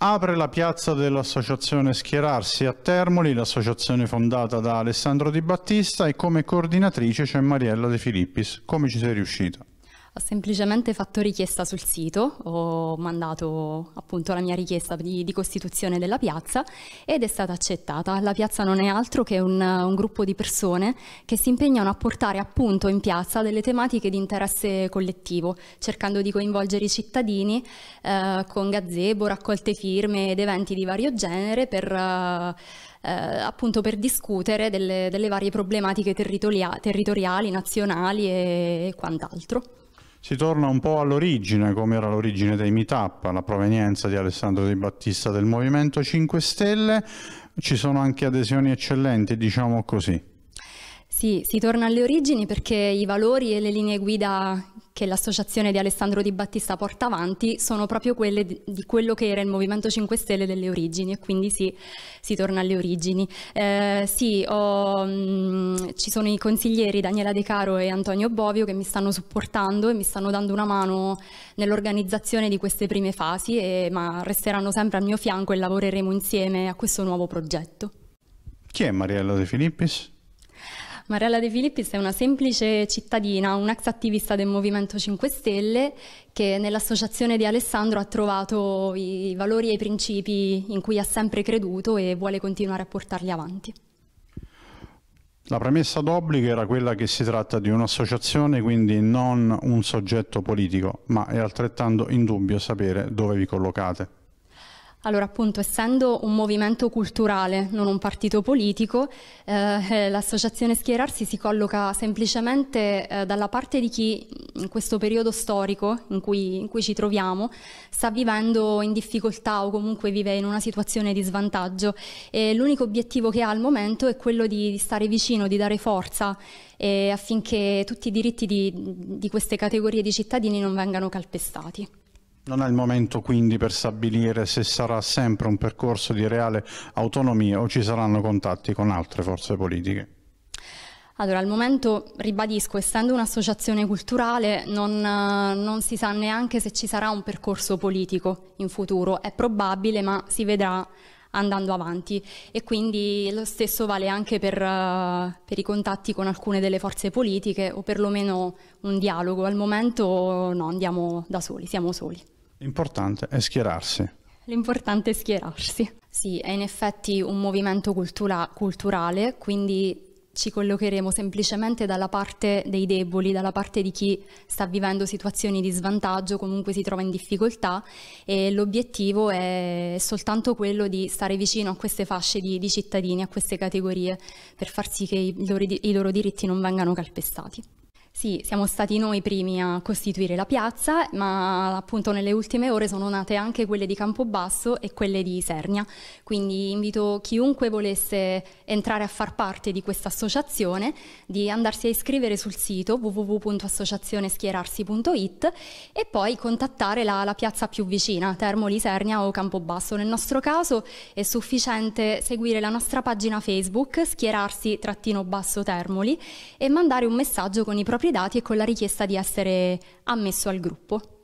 Apre la piazza dell'associazione Schierarsi a Termoli, l'associazione fondata da Alessandro Di Battista e come coordinatrice c'è Mariella De Filippis. Come ci sei riuscita? Ho semplicemente fatto richiesta sul sito, ho mandato appunto la mia richiesta di, di costituzione della piazza ed è stata accettata. La piazza non è altro che un, un, gruppo di persone che si impegnano a portare appunto in piazza delle tematiche di interesse collettivo, cercando di coinvolgere i cittadini eh, con gazebo, raccolte firme ed eventi di vario genere per... Eh, eh, appunto per discutere delle, delle varie problematiche territoria territoriali, nazionali e quant'altro. Si torna un po' all'origine, come era l'origine dei meetup, alla provenienza di Alessandro Di Battista del Movimento 5 Stelle. Ci sono anche adesioni eccellenti, diciamo così. Sì, si torna alle origini perché i valori e le linee guida che l'associazione di Alessandro Di Battista porta avanti sono proprio quelle di quello che era il Movimento 5 Stelle delle origini e quindi sì, si torna alle origini. Eh, sì, ho, mh, mm, ci sono i consiglieri Daniela De Caro e Antonio Bovio che mi stanno supportando e mi stanno dando una mano nell'organizzazione di queste prime fasi, e, ma resteranno sempre al mio fianco e lavoreremo insieme a questo nuovo progetto. Chi è Mariello De Filippis? Mariella De Filippis è una semplice cittadina, un'ex attivista del Movimento 5 Stelle che nell'associazione di Alessandro ha trovato i valori e i principi in cui ha sempre creduto e vuole continuare a portarli avanti. La premessa d'obbligo era quella che si tratta di un'associazione, quindi non un soggetto politico, ma è altrettanto indubbio sapere dove vi collocate. Allora, appunto, essendo un movimento culturale, non un partito politico, eh, eh l'associazione Schierarsi si colloca semplicemente eh, dalla parte di chi in questo periodo storico in cui, in cui, ci troviamo sta vivendo in difficoltà o comunque vive in una situazione di svantaggio e l'unico obiettivo che ha al momento è quello di, di stare vicino, di dare forza eh, affinché tutti i diritti di, di queste categorie di cittadini non vengano calpestati. Non è il momento quindi per stabilire se sarà sempre un percorso di reale autonomia o ci saranno contatti con altre forze politiche. Allora, al momento ribadisco, essendo un'associazione culturale, non, non, si sa neanche se ci sarà un percorso politico in futuro. È probabile, ma si vedrà andando avanti. E quindi lo stesso vale anche per, per i contatti con alcune delle forze politiche o perlomeno un dialogo. Al momento no, andiamo da soli, siamo soli. L'importante è schierarsi. L'importante è schierarsi. Sì, è in effetti un movimento cultura culturale, quindi ci collocheremo semplicemente dalla parte dei deboli, dalla parte di chi sta vivendo situazioni di svantaggio, comunque si trova in difficoltà e l'obiettivo è soltanto quello di stare vicino a queste fasce di, di cittadini, a queste categorie, per far sì che i loro, i loro diritti non vengano calpestati. Sì, siamo stati noi i primi a costituire la piazza, ma appunto nelle ultime ore sono nate anche quelle di Campobasso e quelle di Sernia. quindi invito chiunque volesse entrare a far parte di questa associazione di andarsi a iscrivere sul sito www.associazioneschierarsi.it e poi contattare la, la piazza più vicina, Termoli, Sernia o Campobasso. Nel nostro caso è sufficiente seguire la nostra pagina Facebook schierarsi-termoli e mandare un messaggio con i propri propri dati e con la richiesta di essere ammesso al gruppo.